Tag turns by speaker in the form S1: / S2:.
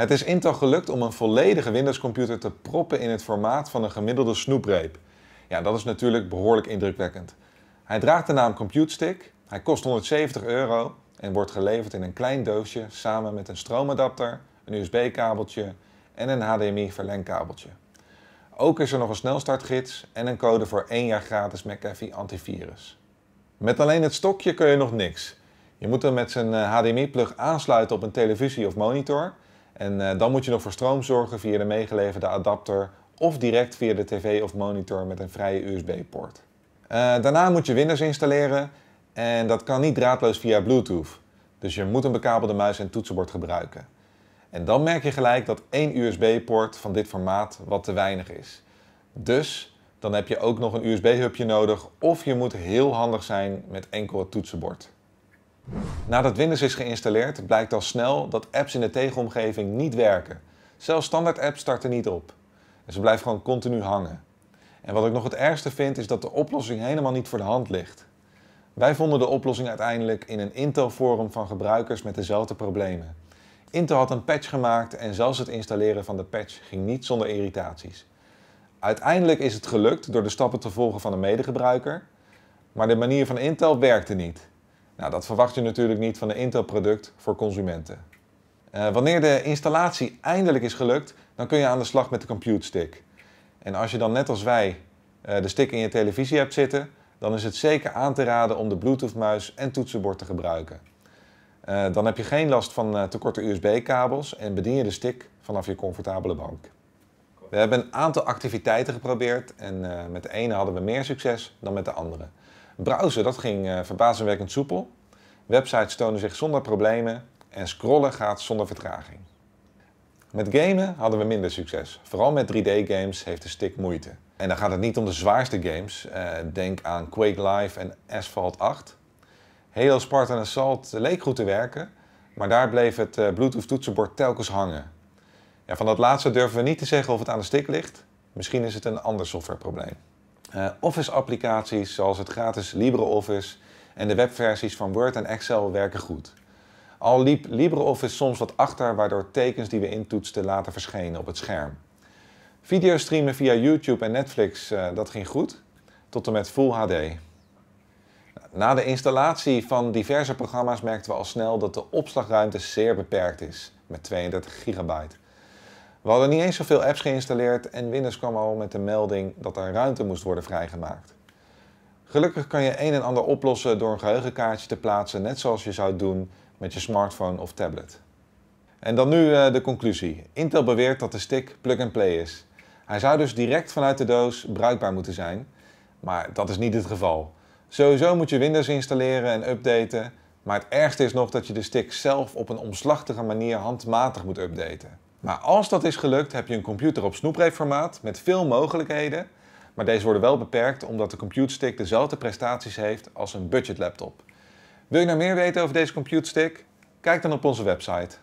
S1: Het is Intel gelukt om een volledige Windows-computer te proppen in het formaat van een gemiddelde snoepreep. Ja, dat is natuurlijk behoorlijk indrukwekkend. Hij draagt de naam Compute Stick, hij kost 170 euro en wordt geleverd in een klein doosje samen met een stroomadapter, een USB-kabeltje en een HDMI-verlengkabeltje. Ook is er nog een snelstartgids en een code voor 1 jaar gratis McAfee antivirus. Met alleen het stokje kun je nog niks. Je moet hem met zijn HDMI-plug eh, aansluiten op een televisie of monitor en eh, dan moet je nog voor stroom zorgen via de meegeleverde adapter of direct via de tv of monitor met een vrije USB-poort. Eh, daarna moet je Windows installeren en dat kan niet draadloos via Bluetooth. Dus je moet een bekabelde muis en toetsenbord gebruiken. En dan merk je gelijk dat één USB-poort van dit formaat wat te weinig is. Dus dan heb je ook nog een USB-hubje nodig of je moet heel handig zijn met enkel het toetsenbord. Nadat Windows is geïnstalleerd, blijkt al snel dat apps in de tegenomgeving niet werken. Zelfs standaard apps starten niet op. En ze blijven gewoon continu hangen. En wat ik nog het ergste vind, is dat de oplossing helemaal niet voor de hand ligt. Wij vonden de oplossing uiteindelijk in een Intel-forum van gebruikers met dezelfde problemen. Intel had een patch gemaakt en zelfs het installeren van de patch ging niet zonder irritaties. Uiteindelijk is het gelukt door de stappen te volgen van een medegebruiker, maar de manier van Intel werkte niet. Nou, dat verwacht je natuurlijk niet van een Intel-product voor consumenten. Eh, wanneer de installatie eindelijk is gelukt, dan kun je aan de slag met de compute stick. En als je dan net als wij eh, de stick in je televisie hebt zitten, dan is het zeker aan te raden om de Bluetooth-muis en toetsenbord te gebruiken. Eh, dan heb je geen last van tekorte USB-kabels en bedien je de stick vanaf je comfortabele bank. We hebben een aantal activiteiten geprobeerd en met de ene hadden we meer succes dan met de andere. Browsen, dat ging uh, verbazingwekkend soepel. Websites tonen zich zonder problemen en scrollen gaat zonder vertraging. Met gamen hadden we minder succes. Vooral met 3D-games heeft de stick moeite. En dan gaat het niet om de zwaarste games. Eh, denk aan Quake Live en Asphalt 8. Halo Spartan Assault leek goed te werken, maar daar bleef het eh, Bluetooth-toetsenbord telkens hangen. Ja, van dat laatste durven we niet te zeggen of het aan de stick ligt. Misschien is het een ander softwareprobleem. Eh, Office-applicaties zoals het gratis LibreOffice en de webversies van Word en Excel werken goed. Al liep LibreOffice soms wat achter, waardoor tekens die we intoetsten later verschenen op het scherm. Videostreamen via YouTube en Netflix, eh, dat ging goed, tot en met Full HD. Na de installatie van diverse programma's merkten we al snel dat de opslagruimte zeer beperkt is, met 32 gigabyte. We hadden niet eens zoveel apps geïnstalleerd en Windows kwam al met de melding dat er ruimte moest worden vrijgemaakt. Gelukkig kan je een en ander oplossen door een geheugenkaartje te plaatsen, net zoals je zou doen met je smartphone of tablet. En dan nu eh, de conclusie. Intel beweert dat de stick plug-and-play is. Hij zou dus direct vanuit de doos bruikbaar moeten zijn, maar dat is niet het geval. Sowieso moet je Windows installeren en updaten, maar het ergste is nog dat je de stick zelf op een omslachtige manier handmatig moet updaten. Maar als dat is gelukt, heb je een computer op snoepreepformaat met veel mogelijkheden. Maar deze worden wel beperkt omdat de compute dezelfde prestaties heeft als een budget laptop. Wil je nou meer weten over deze computerstick? Kijk dan op onze website.